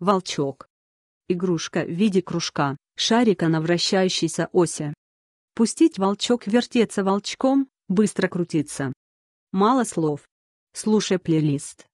волчок. Игрушка в виде кружка, шарика на вращающейся оси. Пустить волчок вертеться волчком, быстро крутиться. Мало слов. Слушай плейлист.